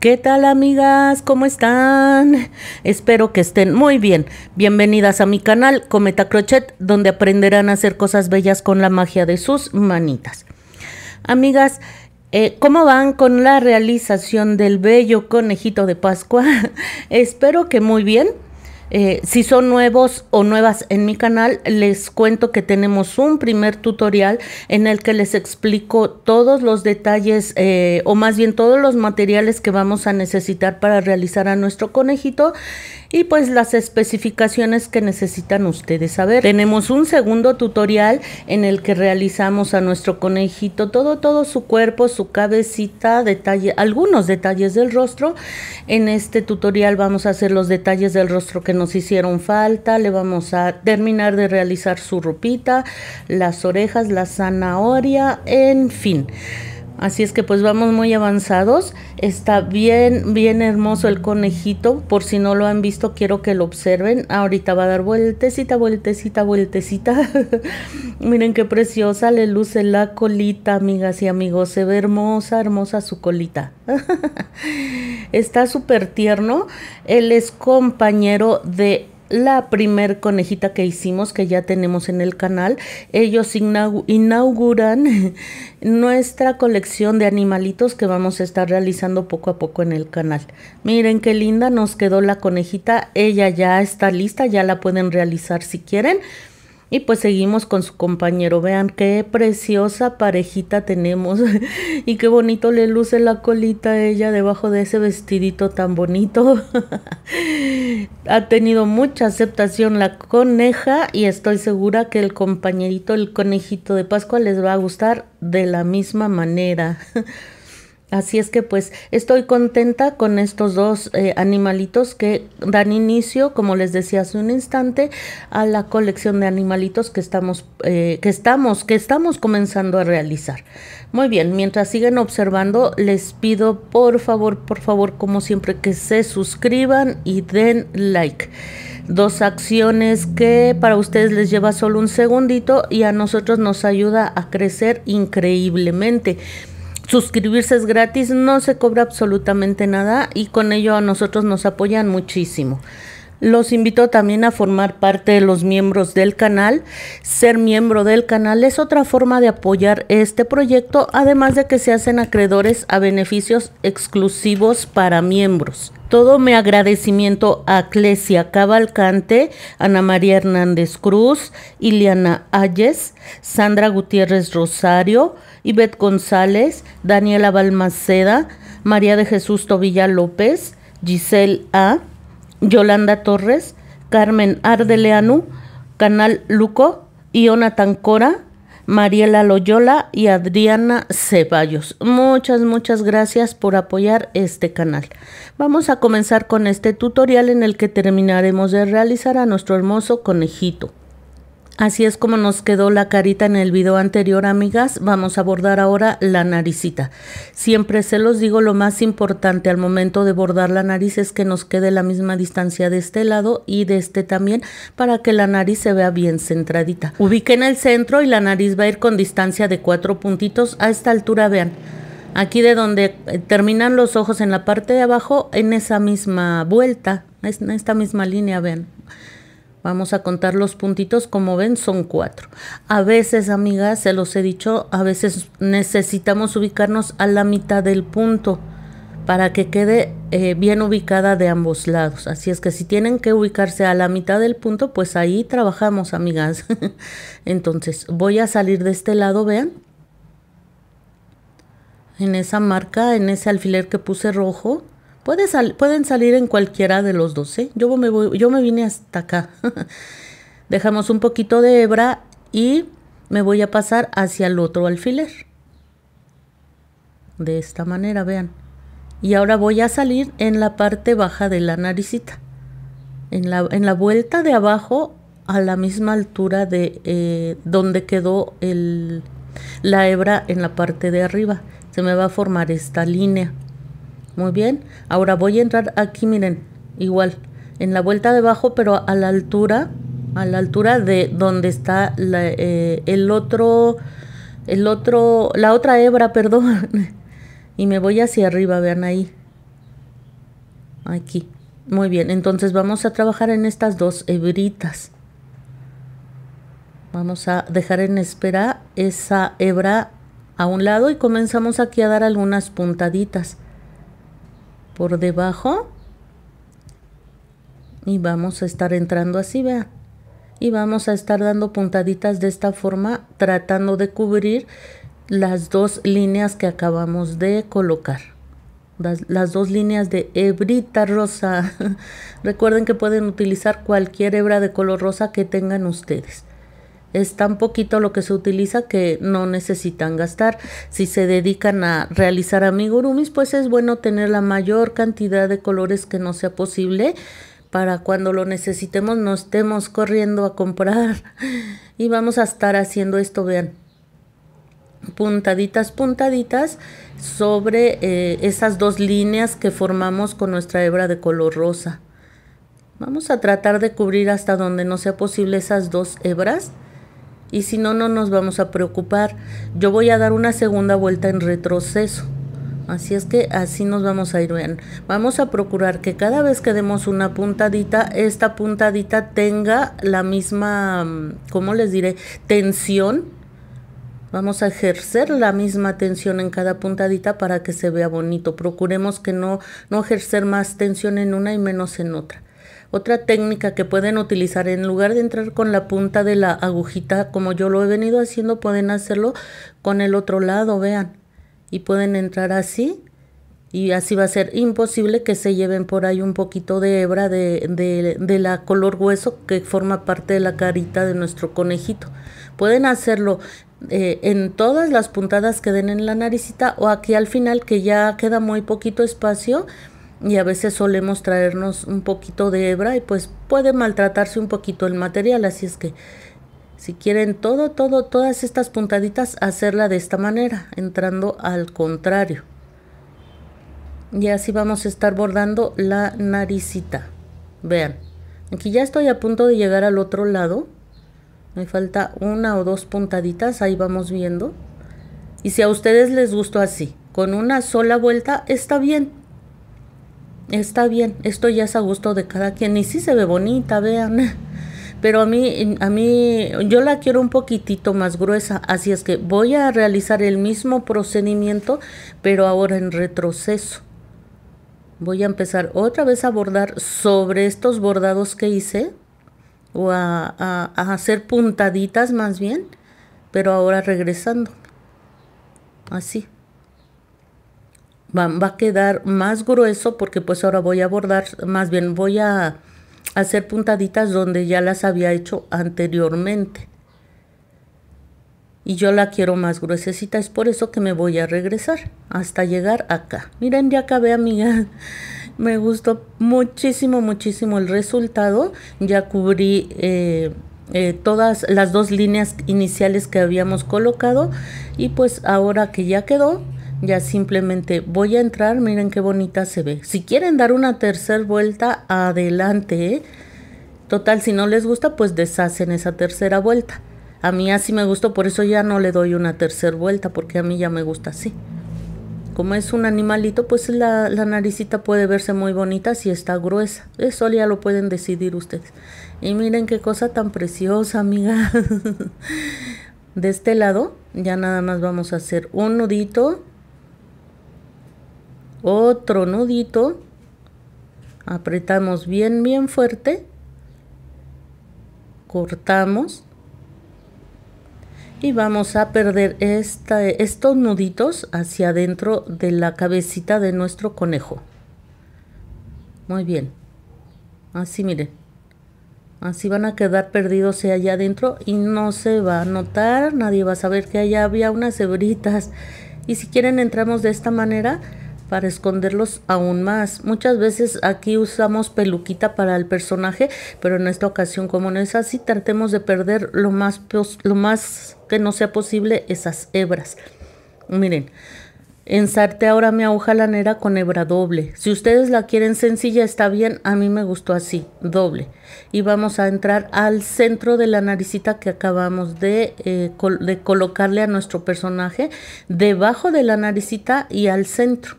¿Qué tal amigas? ¿Cómo están? Espero que estén muy bien. Bienvenidas a mi canal Cometa Crochet, donde aprenderán a hacer cosas bellas con la magia de sus manitas. Amigas, eh, ¿cómo van con la realización del bello conejito de Pascua? Espero que muy bien. Eh, si son nuevos o nuevas en mi canal, les cuento que tenemos un primer tutorial en el que les explico todos los detalles eh, o más bien todos los materiales que vamos a necesitar para realizar a nuestro conejito y pues las especificaciones que necesitan ustedes saber. Tenemos un segundo tutorial en el que realizamos a nuestro conejito todo, todo su cuerpo, su cabecita, detalle, algunos detalles del rostro. En este tutorial vamos a hacer los detalles del rostro que nos hicieron falta, le vamos a terminar de realizar su ropita, las orejas, la zanahoria, en fin. Así es que pues vamos muy avanzados. Está bien, bien hermoso el conejito. Por si no lo han visto, quiero que lo observen. Ahorita va a dar vueltecita, vueltecita, vueltecita. Miren qué preciosa le luce la colita, amigas y amigos. Se ve hermosa, hermosa su colita. Está súper tierno. Él es compañero de la primer conejita que hicimos, que ya tenemos en el canal. Ellos inauguran nuestra colección de animalitos que vamos a estar realizando poco a poco en el canal. Miren qué linda nos quedó la conejita. Ella ya está lista, ya la pueden realizar si quieren. Y pues seguimos con su compañero. Vean qué preciosa parejita tenemos. y qué bonito le luce la colita a ella debajo de ese vestidito tan bonito. ha tenido mucha aceptación la coneja y estoy segura que el compañerito, el conejito de Pascua les va a gustar de la misma manera. Así es que pues estoy contenta con estos dos eh, animalitos que dan inicio, como les decía hace un instante, a la colección de animalitos que estamos, eh, que estamos, que estamos comenzando a realizar. Muy bien, mientras siguen observando, les pido por favor, por favor, como siempre, que se suscriban y den like dos acciones que para ustedes les lleva solo un segundito y a nosotros nos ayuda a crecer increíblemente. Suscribirse es gratis, no se cobra absolutamente nada y con ello a nosotros nos apoyan muchísimo. Los invito también a formar parte de los miembros del canal. Ser miembro del canal es otra forma de apoyar este proyecto, además de que se hacen acreedores a beneficios exclusivos para miembros. Todo mi agradecimiento a Clesia Cavalcante, Ana María Hernández Cruz, Iliana Ayes, Sandra Gutiérrez Rosario, Ivette González, Daniela Balmaceda, María de Jesús Tobilla López, Giselle A, Yolanda Torres, Carmen Ardeleanu, Canal Luco, Iona Tancora, Mariela Loyola y Adriana Ceballos. Muchas, muchas gracias por apoyar este canal. Vamos a comenzar con este tutorial en el que terminaremos de realizar a nuestro hermoso conejito. Así es como nos quedó la carita en el video anterior, amigas. Vamos a bordar ahora la naricita. Siempre se los digo, lo más importante al momento de bordar la nariz es que nos quede la misma distancia de este lado y de este también para que la nariz se vea bien centradita. Ubiquen el centro y la nariz va a ir con distancia de cuatro puntitos. A esta altura, vean, aquí de donde eh, terminan los ojos en la parte de abajo, en esa misma vuelta, en esta misma línea, vean Vamos a contar los puntitos, como ven son cuatro. A veces, amigas, se los he dicho, a veces necesitamos ubicarnos a la mitad del punto para que quede eh, bien ubicada de ambos lados. Así es que si tienen que ubicarse a la mitad del punto, pues ahí trabajamos, amigas. Entonces, voy a salir de este lado, vean. En esa marca, en ese alfiler que puse rojo, pueden salir en cualquiera de los dos, ¿eh? Yo me, voy, yo me vine hasta acá. Dejamos un poquito de hebra y me voy a pasar hacia el otro alfiler. De esta manera, vean. Y ahora voy a salir en la parte baja de la naricita. En la, en la vuelta de abajo a la misma altura de eh, donde quedó el, la hebra en la parte de arriba. Se me va a formar esta línea. Muy bien, ahora voy a entrar aquí, miren, igual, en la vuelta de pero a la altura, a la altura de donde está eh, el otro, el otro, la otra hebra, perdón. y me voy hacia arriba, vean ahí. Aquí. Muy bien, entonces vamos a trabajar en estas dos hebritas. Vamos a dejar en espera esa hebra a un lado y comenzamos aquí a dar algunas puntaditas por debajo y vamos a estar entrando así, vean. Y vamos a estar dando puntaditas de esta forma, tratando de cubrir las dos líneas que acabamos de colocar. Las, las dos líneas de hebrita rosa. Recuerden que pueden utilizar cualquier hebra de color rosa que tengan ustedes. Es tan poquito lo que se utiliza que no necesitan gastar. Si se dedican a realizar amigurumis, pues es bueno tener la mayor cantidad de colores que no sea posible para cuando lo necesitemos no estemos corriendo a comprar. Y vamos a estar haciendo esto, vean, puntaditas, puntaditas sobre eh, esas dos líneas que formamos con nuestra hebra de color rosa. Vamos a tratar de cubrir hasta donde no sea posible esas dos hebras y si no, no nos vamos a preocupar. Yo voy a dar una segunda vuelta en retroceso. Así es que así nos vamos a ir. vamos a procurar que cada vez que demos una puntadita, esta puntadita tenga la misma, mm, ¿cómo les diré? Tensión. Vamos a ejercer la misma tensión en cada puntadita para que se vea bonito. Procuremos que no, no ejercer más tensión en una y menos en otra. Otra técnica que pueden utilizar, en lugar de entrar con la punta de la agujita, como yo lo he venido haciendo, pueden hacerlo con el otro lado, vean. Y pueden entrar así, y así va a ser imposible que se lleven por ahí un poquito de hebra de, la color hueso que forma parte de la carita de nuestro conejito. Pueden hacerlo eh, en todas las puntadas que den en la naricita o aquí al final que ya queda muy poquito espacio y a veces solemos traernos un poquito de hebra y pues puede maltratarse un poquito el material, así es que si quieren todo, todo, todas estas puntaditas, hacerla de esta manera, entrando al contrario. Y así vamos a estar bordando la naricita. Vean, aquí ya estoy a punto de llegar al otro lado. Me falta una o dos puntaditas, ahí vamos viendo. Y si a ustedes les gustó así, con una sola vuelta, está bien está bien, esto ya es a gusto de cada quien. Y si se ve bonita, vean. Pero a mí, a mí, yo la quiero un poquitito más gruesa, así es que voy a realizar el mismo procedimiento, pero ahora en retroceso. Voy a empezar otra vez a bordar sobre estos bordados que hice, o a, a hacer puntaditas más bien, pero ahora regresando. Así va, a quedar más grueso porque pues ahora voy a bordar, más bien voy a hacer puntaditas donde ya las había hecho anteriormente. Y yo la quiero más gruesecita, es por eso que me voy a regresar hasta llegar acá. Miren, ya acabé amiga. Me gustó muchísimo, muchísimo el resultado. Ya cubrí eh, eh, todas las dos líneas iniciales que habíamos colocado. Y pues ahora que ya quedó, ya simplemente voy a entrar, miren qué bonita se ve. Si quieren dar una tercera vuelta, adelante. ¿eh? Total, si no les gusta, pues deshacen esa tercera vuelta. A mí así me gustó, por eso ya no le doy una tercera vuelta, porque a mí ya me gusta así. Como es un animalito, pues la, la naricita puede verse muy bonita si está gruesa. Eso ya lo pueden decidir ustedes. Y miren qué cosa tan preciosa, amiga. De este lado, ya nada más vamos a hacer un nudito otro nudito, apretamos bien, bien fuerte, cortamos y vamos a perder esta, estos nuditos hacia adentro de la cabecita de nuestro conejo. Muy bien, así miren. Así van a quedar perdidos allá adentro y no se va a notar, nadie va a saber que allá había unas hebritas. Y si quieren entramos de esta manera para esconderlos aún más. Muchas veces aquí usamos peluquita para el personaje, pero en esta ocasión como no es así, tratemos de perder lo más, lo más que no sea posible esas hebras. Miren, ensarte ahora mi aguja lanera con hebra doble. Si ustedes la quieren sencilla está bien, a mí me gustó así, doble. Y vamos a entrar al centro de la naricita que acabamos de, eh, de colocarle a nuestro personaje, debajo de la naricita y al centro.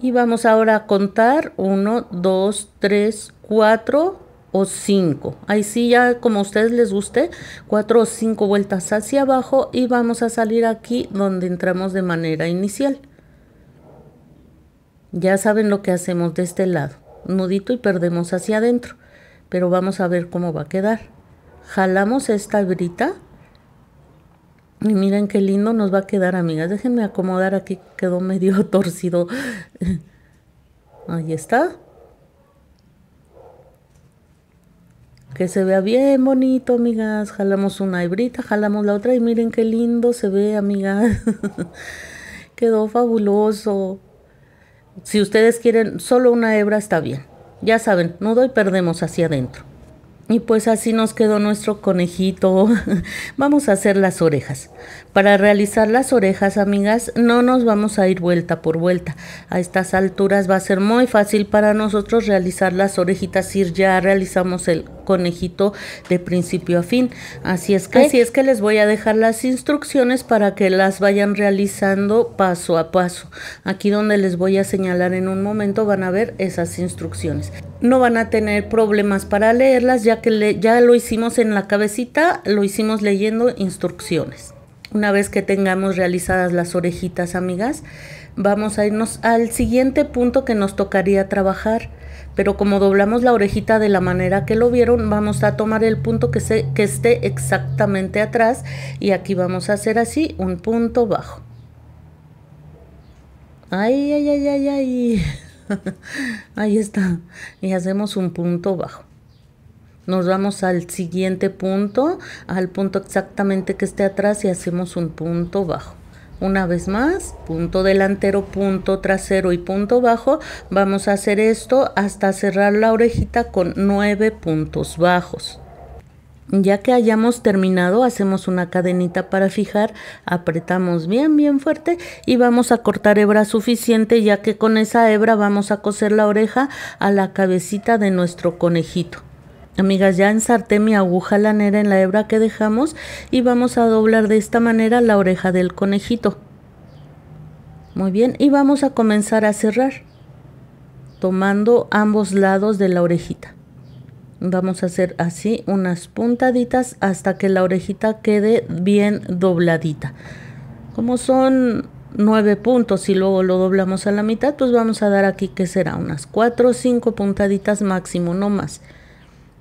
Y vamos ahora a contar 1, 2, 3, 4 o 5. Ahí sí ya como a ustedes les guste, 4 o 5 vueltas hacia abajo y vamos a salir aquí donde entramos de manera inicial. Ya saben lo que hacemos de este lado. Nudito y perdemos hacia adentro. Pero vamos a ver cómo va a quedar. Jalamos esta brita y miren qué lindo nos va a quedar, amigas. Déjenme acomodar aquí, quedó medio torcido. Ahí está. Que se vea bien bonito, amigas. Jalamos una hebrita, jalamos la otra y miren qué lindo se ve, amigas. quedó fabuloso. Si ustedes quieren solo una hebra, está bien. Ya saben, nudo y perdemos hacia adentro. Y pues así nos quedó nuestro conejito. Vamos a hacer las orejas. Para realizar las orejas, amigas, no nos vamos a ir vuelta por vuelta. A estas alturas va a ser muy fácil para nosotros realizar las orejitas si ya realizamos el conejito de principio a fin. Así es que, así es que les voy a dejar las instrucciones para que las vayan realizando paso a paso. Aquí donde les voy a señalar en un momento van a ver esas instrucciones. No van a tener problemas para leerlas ya que ya lo hicimos en la cabecita, lo hicimos leyendo instrucciones. Una vez que tengamos realizadas las orejitas, amigas, vamos a irnos al siguiente punto que nos tocaría trabajar. Pero como doblamos la orejita de la manera que lo vieron, vamos a tomar el punto que, se, que esté exactamente atrás y aquí vamos a hacer así un punto bajo. Ay, ay, ay, ay, ay. Ahí está. Y hacemos un punto bajo. Nos vamos al siguiente punto, al punto exactamente que esté atrás y hacemos un punto bajo. Una vez más, punto delantero, punto trasero y punto bajo. Vamos a hacer esto hasta cerrar la orejita con nueve puntos bajos. Ya que hayamos terminado, hacemos una cadenita para fijar, apretamos bien, bien fuerte y vamos a cortar hebra suficiente ya que con esa hebra vamos a coser la oreja a la cabecita de nuestro conejito. Amigas, ya ensarté mi aguja lanera en la hebra que dejamos y vamos a doblar de esta manera la oreja del conejito. Muy bien, y vamos a comenzar a cerrar tomando ambos lados de la orejita. Vamos a hacer así unas puntaditas hasta que la orejita quede bien dobladita. Como son nueve puntos y luego lo doblamos a la mitad, pues vamos a dar aquí que será unas cuatro o cinco puntaditas máximo, no más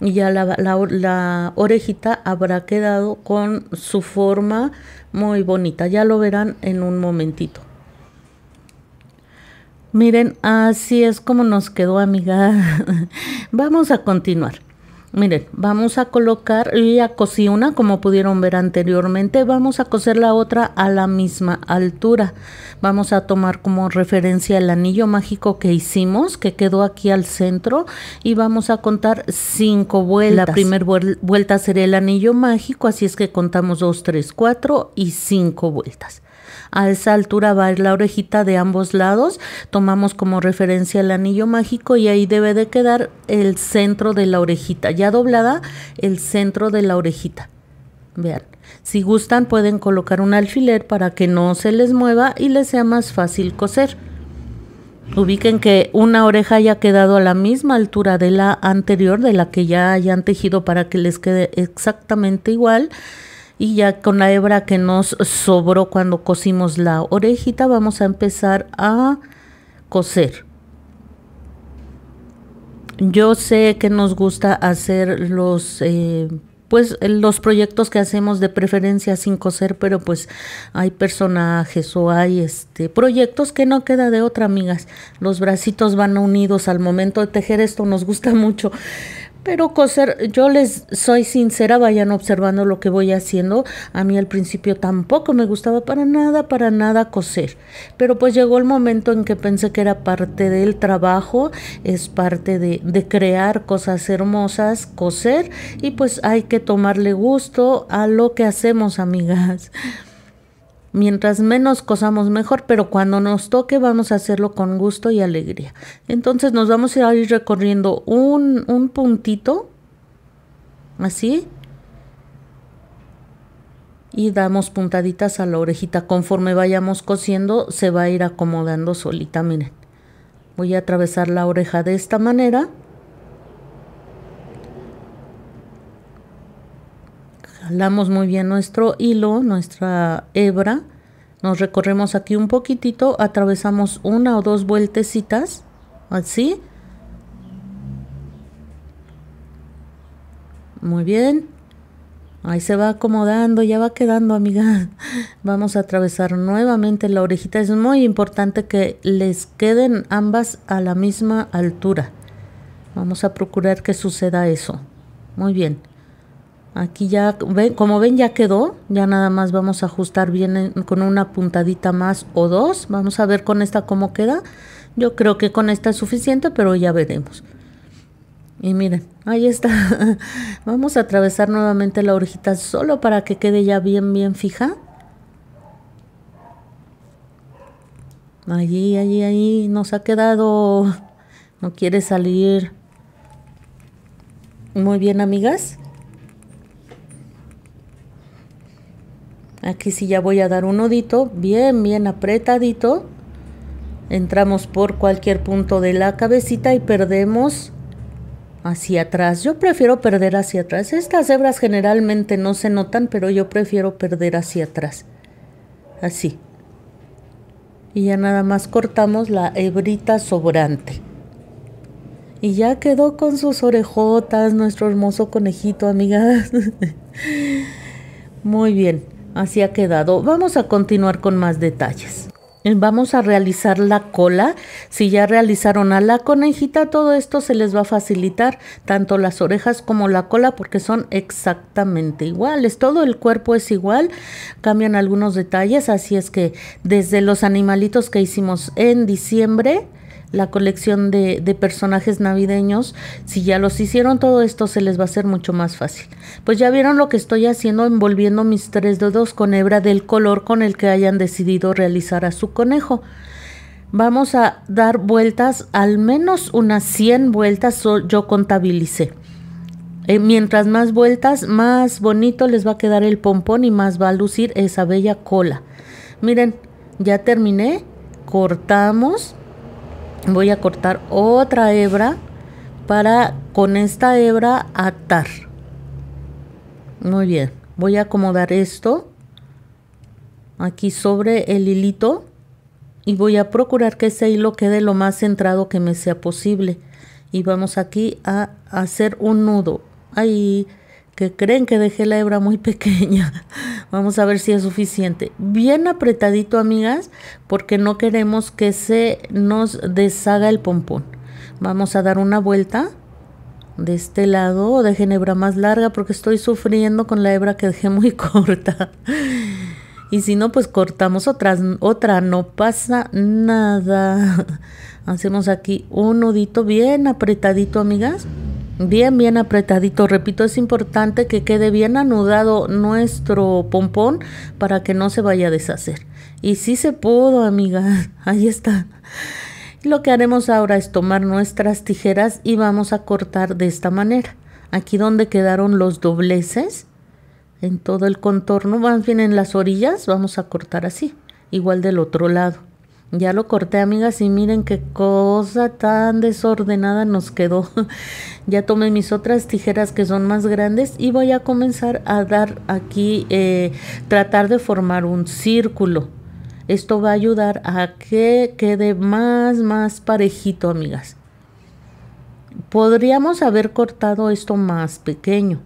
y ya la, orejita habrá quedado con su forma muy bonita. Ya lo verán en un momentito. Miren, así es como nos quedó, amiga. Vamos a continuar. Miren, vamos a colocar, yo ya cosí una como pudieron ver anteriormente, vamos a coser la otra a la misma altura. Vamos a tomar como referencia el anillo mágico que hicimos, que quedó aquí al centro, y vamos a contar cinco vueltas. La primera vuelta sería el anillo mágico, así es que contamos 2, 3, 4 y 5 vueltas. A esa altura va a ir la orejita de ambos lados. Tomamos como referencia el anillo mágico y ahí debe de quedar el centro de la orejita. Ya doblada el centro de la orejita. Vean, si gustan pueden colocar un alfiler para que no se les mueva y les sea más fácil coser. Ubiquen que una oreja haya quedado a la misma altura de la anterior, de la que ya hayan tejido para que les quede exactamente igual y ya con la hebra que nos sobró cuando cosimos la orejita vamos a empezar a coser. Yo sé que nos gusta hacer los... Eh, pues los proyectos que hacemos de preferencia sin coser, pero pues hay personajes o hay este proyectos que no queda de otra, amigas. Los bracitos van unidos al momento de tejer, esto nos gusta mucho. Pero coser, yo les soy sincera, vayan observando lo que voy haciendo. A mí al principio tampoco me gustaba para nada, para nada coser. Pero pues llegó el momento en que pensé que era parte del trabajo, es parte de, de crear cosas hermosas, coser. Y pues hay que tomarle gusto a lo que hacemos, amigas. Mientras menos cosamos mejor, pero cuando nos toque vamos a hacerlo con gusto y alegría. Entonces nos vamos a ir recorriendo un, puntito, así, y damos puntaditas a la orejita. Conforme vayamos cosiendo se va a ir acomodando solita, miren. Voy a atravesar la oreja de esta manera. muy bien nuestro hilo, nuestra hebra, nos recorremos aquí un poquitito, atravesamos una o dos vueltecitas, así. Muy bien. Ahí se va acomodando, ya va quedando, amiga. Vamos a atravesar nuevamente la orejita. Es muy importante que les queden ambas a la misma altura. Vamos a procurar que suceda eso. Muy bien. Aquí ya, ven, como ven ya quedó, ya nada más vamos a ajustar bien con una puntadita más o dos. Vamos a ver con esta cómo queda. Yo creo que con esta es suficiente, pero ya veremos. Y miren, ahí está. vamos a atravesar nuevamente la orejita solo para que quede ya bien, bien fija. Allí, allí, allí, nos ha quedado. No quiere salir. Muy bien, amigas. Aquí sí ya voy a dar un nudito, bien, bien apretadito. Entramos por cualquier punto de la cabecita y perdemos hacia atrás. Yo prefiero perder hacia atrás. Estas hebras generalmente no se notan, pero yo prefiero perder hacia atrás. Así. Y ya nada más cortamos la hebrita sobrante. Y ya quedó con sus orejotas nuestro hermoso conejito, amigas. Muy bien. Así ha quedado. Vamos a continuar con más detalles. Vamos a realizar la cola. Si ya realizaron a la conejita, todo esto se les va a facilitar, tanto las orejas como la cola, porque son exactamente iguales. Todo el cuerpo es igual, cambian algunos detalles, así es que desde los animalitos que hicimos en diciembre, la colección de, personajes navideños. Si ya los hicieron todo esto, se les va a hacer mucho más fácil. Pues ya vieron lo que estoy haciendo envolviendo mis tres dedos con hebra del color con el que hayan decidido realizar a su conejo. Vamos a dar vueltas, al menos unas 100 vueltas yo contabilicé. Eh, mientras más vueltas, más bonito les va a quedar el pompón y más va a lucir esa bella cola. Miren, ya terminé. Cortamos voy a cortar otra hebra para con esta hebra atar muy bien voy a acomodar esto aquí sobre el hilito y voy a procurar que ese hilo quede lo más centrado que me sea posible y vamos aquí a hacer un nudo ahí que creen que dejé la hebra muy pequeña. Vamos a ver si es suficiente. Bien apretadito, amigas, porque no queremos que se nos deshaga el pompón. Vamos a dar una vuelta de este lado. Dejen hebra más larga porque estoy sufriendo con la hebra que dejé muy corta. Y si no, pues cortamos otra. otra, no pasa nada. Hacemos aquí un nudito bien apretadito, amigas bien, bien apretadito. Repito, es importante que quede bien anudado nuestro pompón para que no se vaya a deshacer. Y sí se pudo, amiga. Ahí está. Lo que haremos ahora es tomar nuestras tijeras y vamos a cortar de esta manera. Aquí donde quedaron los dobleces, en todo el contorno, más bien en las orillas, vamos a cortar así, igual del otro lado. Ya lo corté, amigas, y miren qué cosa tan desordenada nos quedó. ya tomé mis otras tijeras que son más grandes y voy a comenzar a dar aquí, eh, tratar de formar un círculo. Esto va a ayudar a que quede más, más parejito, amigas. Podríamos haber cortado esto más pequeño,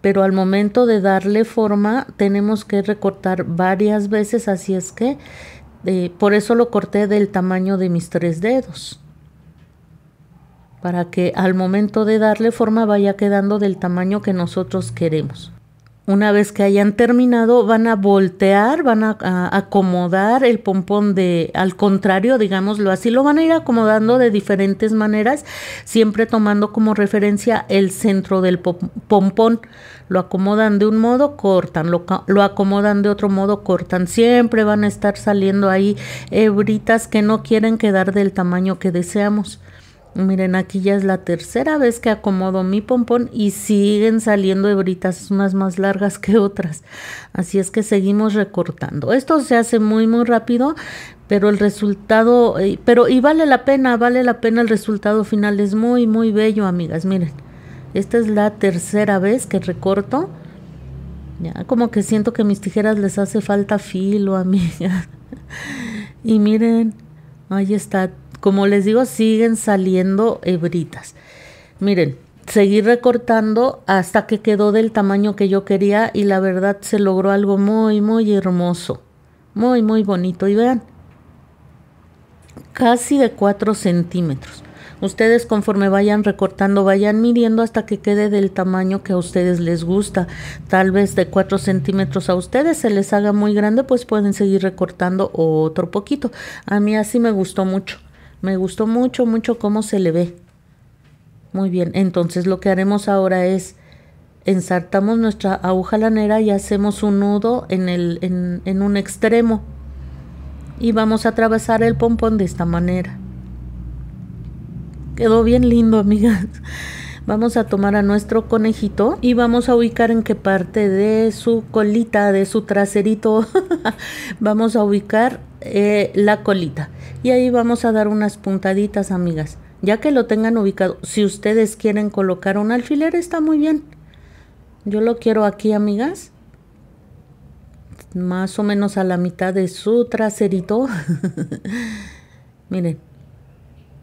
pero al momento de darle forma tenemos que recortar varias veces, así es que por eso lo corté del tamaño de mis tres dedos. Para que al momento de darle forma vaya quedando del tamaño que nosotros queremos. Una vez que hayan terminado, van a voltear, van a, acomodar el pompón de al contrario, digámoslo así, lo van a ir acomodando de diferentes maneras, siempre tomando como referencia el centro del pompón lo acomodan de un modo, cortan, lo, lo acomodan de otro modo, cortan. Siempre van a estar saliendo ahí hebritas que no quieren quedar del tamaño que deseamos. Miren, aquí ya es la tercera vez que acomodo mi pompón y siguen saliendo hebritas, unas más largas que otras. Así es que seguimos recortando. Esto se hace muy, muy rápido, pero el resultado, eh, pero y vale la pena, vale la pena el resultado final. Es muy, muy bello, amigas, miren. Esta es la tercera vez que recorto. Ya, como que siento que mis tijeras les hace falta filo, mí y miren, ahí está. Como les digo, siguen saliendo hebritas. Miren, seguí recortando hasta que quedó del tamaño que yo quería y la verdad se logró algo muy, muy hermoso. Muy, muy bonito. Y vean, casi de 4 centímetros. Ustedes conforme vayan recortando, vayan midiendo hasta que quede del tamaño que a ustedes les gusta. Tal vez de 4 centímetros a ustedes se les haga muy grande, pues pueden seguir recortando otro poquito. A mí así me gustó mucho. Me gustó mucho, mucho cómo se le ve. Muy bien, entonces lo que haremos ahora es ensartamos nuestra aguja lanera y hacemos un nudo en, el, en un extremo. Y vamos a atravesar el pompón de esta manera. Quedó bien lindo, amigas. Vamos a tomar a nuestro conejito y vamos a ubicar en qué parte de su colita, de su traserito, vamos a ubicar eh, la colita. Y ahí vamos a dar unas puntaditas, amigas. Ya que lo tengan ubicado, si ustedes quieren colocar un alfiler, está muy bien. Yo lo quiero aquí, amigas. Más o menos a la mitad de su traserito. Miren,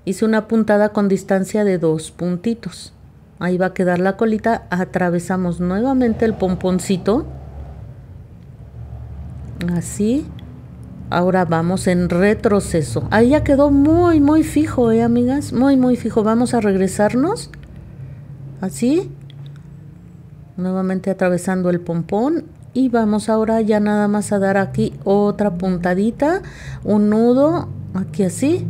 hice una puntada con distancia de dos puntitos. Ahí va a quedar la colita. Atravesamos nuevamente el pomponcito. Así. Ahora vamos en retroceso. Ahí ya quedó muy, muy fijo, ¿eh, amigas? Muy, muy fijo. Vamos a regresarnos. Así. Nuevamente atravesando el pompón. Y vamos ahora ya nada más a dar aquí otra puntadita. Un nudo. Aquí así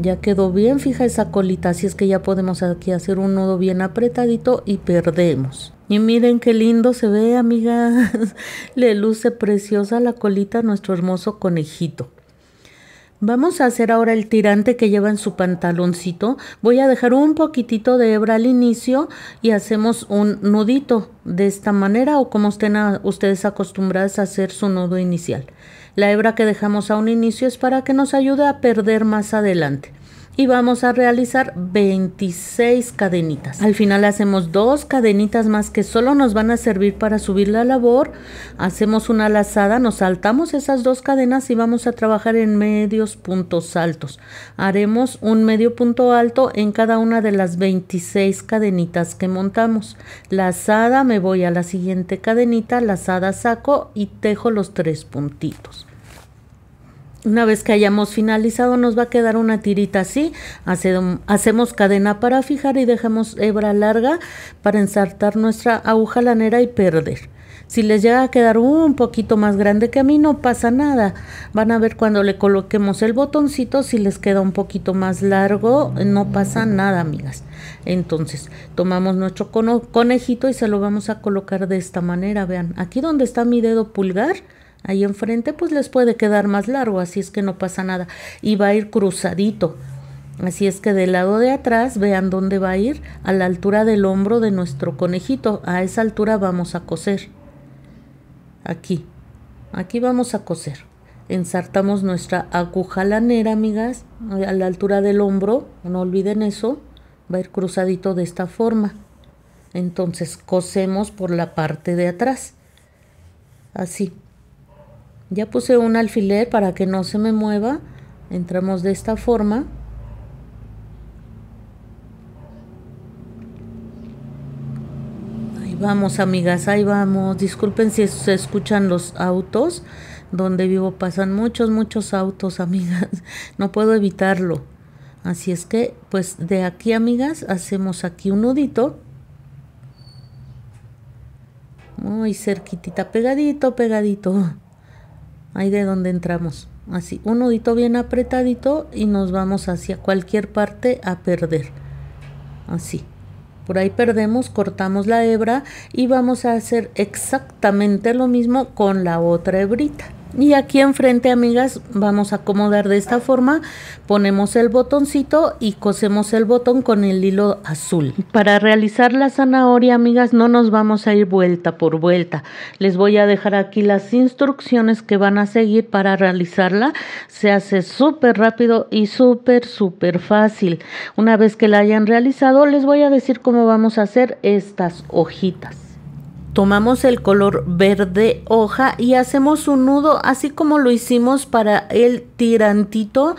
ya quedó bien fija esa colita, así es que ya podemos aquí hacer un nudo bien apretadito y perdemos. Y miren qué lindo se ve, amigas. Le luce preciosa la colita a nuestro hermoso conejito. Vamos a hacer ahora el tirante que lleva en su pantaloncito. Voy a dejar un poquitito de hebra al inicio y hacemos un nudito de esta manera o como estén ustedes acostumbradas a hacer su nudo inicial. La hebra que dejamos a un inicio es para que nos ayude a perder más adelante. Y vamos a realizar 26 cadenitas. Al final hacemos dos cadenitas más que solo nos van a servir para subir la labor. Hacemos una lazada, nos saltamos esas dos cadenas y vamos a trabajar en medios puntos altos. Haremos un medio punto alto en cada una de las 26 cadenitas que montamos. Lazada, me voy a la siguiente cadenita, lazada saco y tejo los tres puntitos. Una vez que hayamos finalizado nos va a quedar una tirita así, hacemos cadena para fijar y dejamos hebra larga para ensartar nuestra aguja lanera y perder. Si les llega a quedar un poquito más grande que a mí no pasa nada. Van a ver cuando le coloquemos el botoncito si les queda un poquito más largo no pasa nada amigas. Entonces tomamos nuestro conejito y se lo vamos a colocar de esta manera. Vean, aquí donde está mi dedo pulgar ahí enfrente, pues les puede quedar más largo, así es que no pasa nada. Y va a ir cruzadito. Así es que del lado de atrás vean dónde va a ir, a la altura del hombro de nuestro conejito. A esa altura vamos a coser. Aquí, aquí vamos a coser. Ensartamos nuestra aguja lanera, amigas, a la altura del hombro, no olviden eso. Va a ir cruzadito de esta forma. Entonces cosemos por la parte de atrás. Así, ya puse un alfiler para que no se me mueva. Entramos de esta forma. Ahí vamos, amigas, ahí vamos. Disculpen si se escuchan los autos. Donde vivo pasan muchos, muchos autos, amigas. No puedo evitarlo. Así es que, pues de aquí, amigas, hacemos aquí un nudito. Muy cerquitita, pegadito, pegadito ahí de donde entramos. Así, un nudito bien apretadito y nos vamos hacia cualquier parte a perder. Así. Por ahí perdemos, cortamos la hebra y vamos a hacer exactamente lo mismo con la otra hebrita. Y aquí enfrente, amigas, vamos a acomodar de esta forma. Ponemos el botoncito y cosemos el botón con el hilo azul. Para realizar la zanahoria, amigas, no nos vamos a ir vuelta por vuelta. Les voy a dejar aquí las instrucciones que van a seguir para realizarla. Se hace súper rápido y súper, súper fácil. Una vez que la hayan realizado, les voy a decir cómo vamos a hacer estas hojitas. Tomamos el color verde hoja y hacemos un nudo así como lo hicimos para el tirantito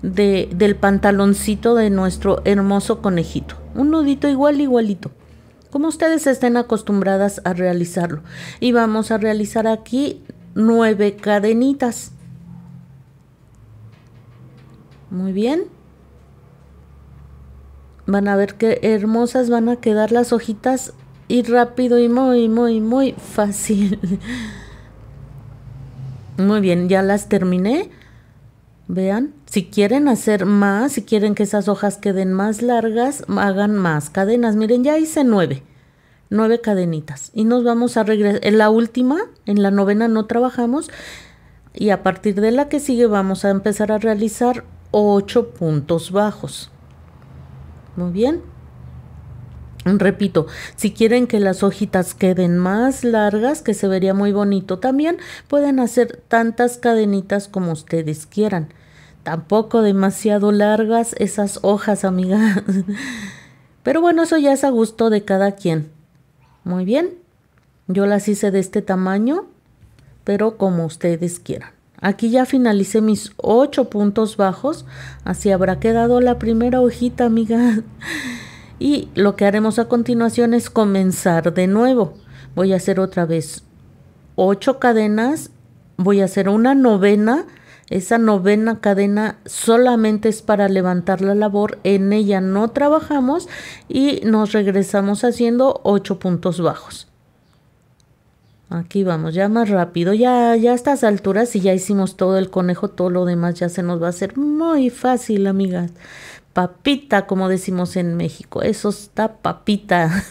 de, del pantaloncito de nuestro hermoso conejito. Un nudito igual, igualito como ustedes estén acostumbradas a realizarlo. Y vamos a realizar aquí nueve cadenitas. Muy bien. Van a ver qué hermosas van a quedar las hojitas y rápido y muy, muy, muy fácil. Muy bien, ya las terminé. Vean, si quieren hacer más, si quieren que esas hojas queden más largas, hagan más cadenas. Miren, ya hice nueve, nueve cadenitas. Y nos vamos a regresar. En la última, en la novena no trabajamos. Y a partir de la que sigue vamos a empezar a realizar ocho puntos bajos. Muy bien. Repito, si quieren que las hojitas queden más largas, que se vería muy bonito también, pueden hacer tantas cadenitas como ustedes quieran. Tampoco demasiado largas esas hojas, amigas Pero bueno, eso ya es a gusto de cada quien. Muy bien. Yo las hice de este tamaño, pero como ustedes quieran. Aquí ya finalicé mis ocho puntos bajos. Así habrá quedado la primera hojita, amiga. Y lo que haremos a continuación es comenzar de nuevo. Voy a hacer otra vez ocho cadenas, voy a hacer una novena. Esa novena cadena solamente es para levantar la labor, en ella no trabajamos y nos regresamos haciendo ocho puntos bajos. Aquí vamos, ya más rápido, ya, ya a estas alturas, y ya hicimos todo el conejo, todo lo demás ya se nos va a hacer muy fácil, amigas papita, como decimos en México. Eso está papita.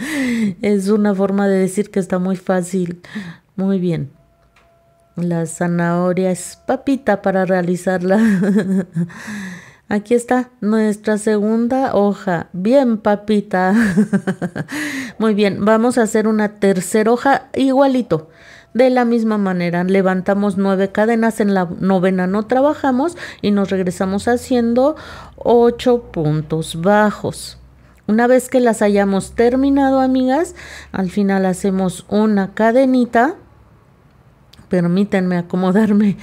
es una forma de decir que está muy fácil. Muy bien. La zanahoria es papita para realizarla. Aquí está nuestra segunda hoja. Bien, papita. Muy bien, vamos a hacer una tercera hoja igualito. De la misma manera, levantamos nueve cadenas, en la novena no trabajamos y nos regresamos haciendo ocho puntos bajos. Una vez que las hayamos terminado, amigas, al final hacemos una cadenita. Permítanme acomodarme.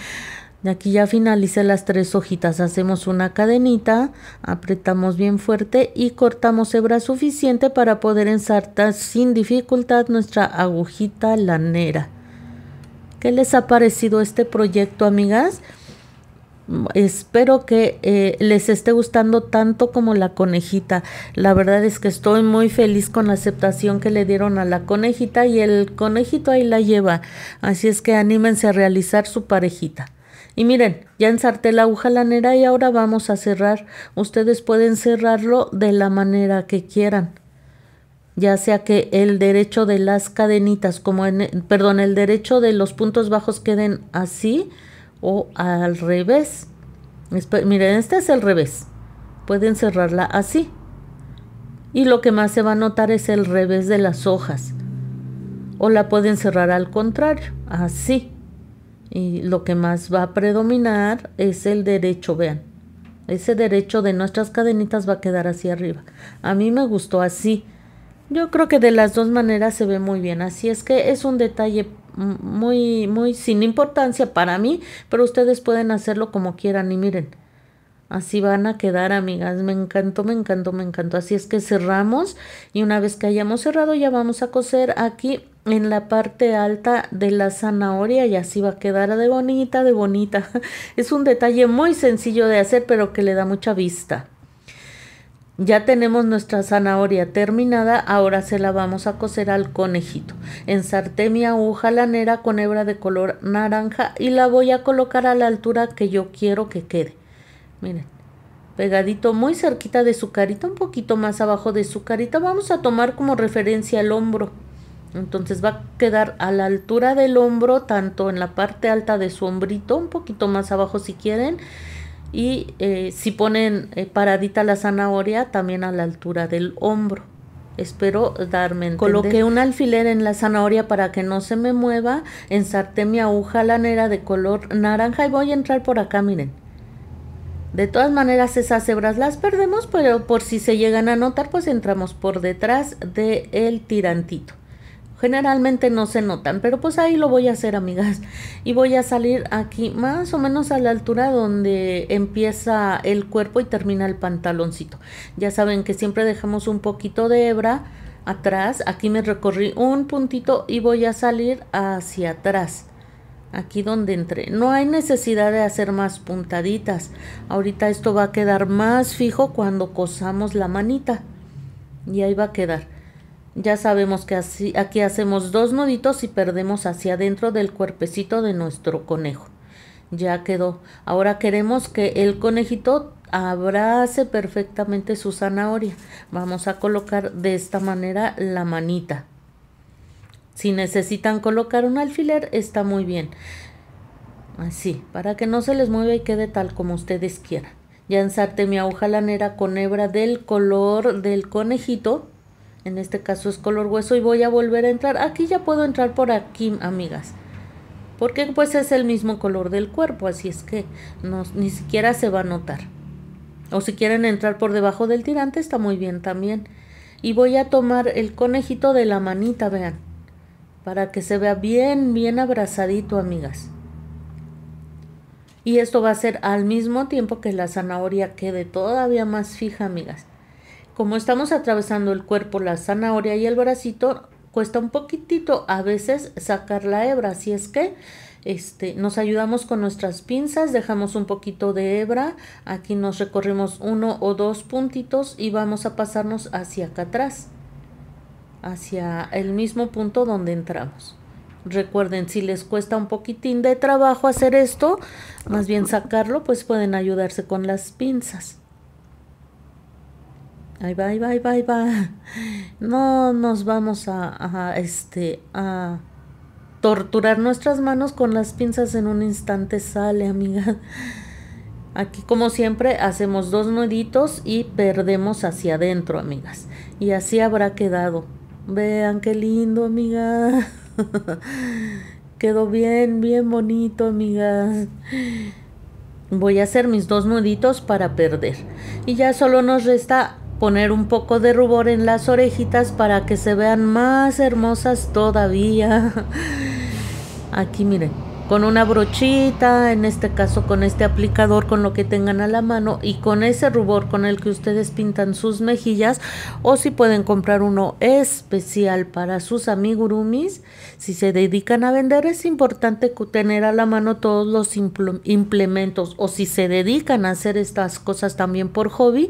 De aquí ya finalice las tres hojitas. Hacemos una cadenita, apretamos bien fuerte y cortamos hebra suficiente para poder ensartar sin dificultad nuestra agujita lanera. ¿Qué les ha parecido este proyecto, amigas? Espero que eh, les esté gustando tanto como la conejita. La verdad es que estoy muy feliz con la aceptación que le dieron a la conejita y el conejito ahí la lleva. Así es que anímense a realizar su parejita. Y miren, ya ensarté la aguja lanera y ahora vamos a cerrar. Ustedes pueden cerrarlo de la manera que quieran ya sea que el derecho de las cadenitas, como en, perdón, el derecho de los puntos bajos queden así o al revés. miren, este es el revés. Pueden cerrarla así. Y lo que más se va a notar es el revés de las hojas. O la pueden cerrar al contrario, así. Y lo que más va a predominar es el derecho, vean. Ese derecho de nuestras cadenitas va a quedar hacia arriba. A mí me gustó así yo creo que de las dos maneras se ve muy bien, así es que es un detalle muy, muy sin importancia para mí, pero ustedes pueden hacerlo como quieran y miren, así van a quedar amigas, me encantó, me encantó, me encantó, así es que cerramos y una vez que hayamos cerrado ya vamos a coser aquí en la parte alta de la zanahoria y así va a quedar de bonita, de bonita, es un detalle muy sencillo de hacer pero que le da mucha vista. Ya tenemos nuestra zanahoria terminada, ahora se la vamos a coser al conejito. Ensarté mi aguja lanera con hebra de color naranja y la voy a colocar a la altura que yo quiero que quede. Miren, pegadito muy cerquita de su carita, un poquito más abajo de su carita. Vamos a tomar como referencia el hombro. Entonces va a quedar a la altura del hombro, tanto en la parte alta de su hombrito, un poquito más abajo si quieren, y eh, si ponen eh, paradita la zanahoria también a la altura del hombro. Espero darme coloque Coloqué un alfiler en la zanahoria para que no se me mueva, ensarté mi aguja lanera de color naranja y voy a entrar por acá, miren. De todas maneras esas hebras las perdemos, pero por si se llegan a notar pues entramos por detrás del el tirantito. Generalmente no se notan, pero pues ahí lo voy a hacer, amigas. Y voy a salir aquí más o menos a la altura donde empieza el cuerpo y termina el pantaloncito. Ya saben que siempre dejamos un poquito de hebra atrás. Aquí me recorrí un puntito y voy a salir hacia atrás. Aquí donde entré. No hay necesidad de hacer más puntaditas. Ahorita esto va a quedar más fijo cuando cosamos la manita. Y ahí va a quedar. Ya sabemos que así, aquí hacemos dos nuditos y perdemos hacia adentro del cuerpecito de nuestro conejo. Ya quedó. Ahora queremos que el conejito abrace perfectamente su zanahoria. Vamos a colocar de esta manera la manita. Si necesitan colocar un alfiler, está muy bien. Así, para que no se les mueva y quede tal como ustedes quieran. Ya ensarte mi aguja lanera con hebra del color del conejito en este caso es color hueso y voy a volver a entrar aquí ya puedo entrar por aquí amigas porque pues es el mismo color del cuerpo así es que ni siquiera se va a notar o si quieren entrar por debajo del tirante está muy bien también y voy a tomar el conejito de la manita vean para que se vea bien bien abrazadito amigas y esto va a ser al mismo tiempo que la zanahoria quede todavía más fija amigas como estamos atravesando el cuerpo, la zanahoria y el bracito, cuesta un poquitito a veces sacar la hebra, así es que este, nos ayudamos con nuestras pinzas, dejamos un poquito de hebra, aquí nos recorrimos uno o dos puntitos y vamos a pasarnos hacia acá atrás, hacia el mismo punto donde entramos. Recuerden, si les cuesta un poquitín de trabajo hacer esto, más bien sacarlo, pues pueden ayudarse con las pinzas. Ahí va, ahí va, No nos vamos a, este, a torturar nuestras manos con las pinzas en un instante sale, amiga. Aquí como siempre hacemos dos nuditos y perdemos hacia adentro, amigas. Y así habrá quedado. Vean qué lindo, amiga. Quedó bien, bien bonito, amigas. Voy a hacer mis dos nuditos para perder. Y ya solo nos resta poner un poco de rubor en las orejitas para que se vean más hermosas todavía. Aquí miren, con una brochita, en este caso con este aplicador, con lo que tengan a la mano y con ese rubor con el que ustedes pintan sus mejillas o si pueden comprar uno especial para sus amigurumis, si se dedican a vender es importante tener a la mano todos los implementos o si se dedican a hacer estas cosas también por hobby,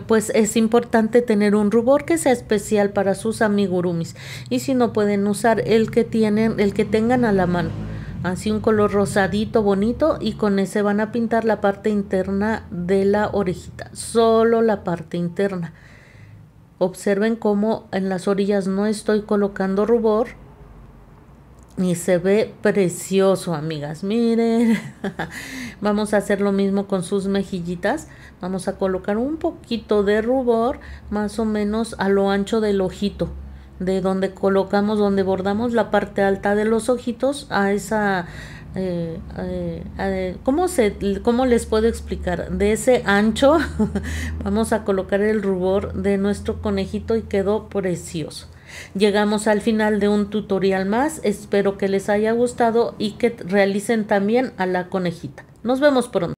pues es importante tener un rubor que sea especial para sus amigurumis y si no pueden usar el que tienen, el que tengan a la mano. Así un color rosadito bonito y con ese van a pintar la parte interna de la orejita, solo la parte interna. Observen cómo en las orillas no estoy colocando rubor y se ve precioso, amigas. Miren, vamos a hacer lo mismo con sus mejillitas. Vamos a colocar un poquito de rubor, más o menos a lo ancho del ojito. De donde colocamos, donde bordamos la parte alta de los ojitos, a esa... Eh, eh, ¿cómo, ¿Cómo les puedo explicar? De ese ancho vamos a colocar el rubor de nuestro conejito y quedó precioso. Llegamos al final de un tutorial más, espero que les haya gustado y que realicen también a la conejita. Nos vemos pronto.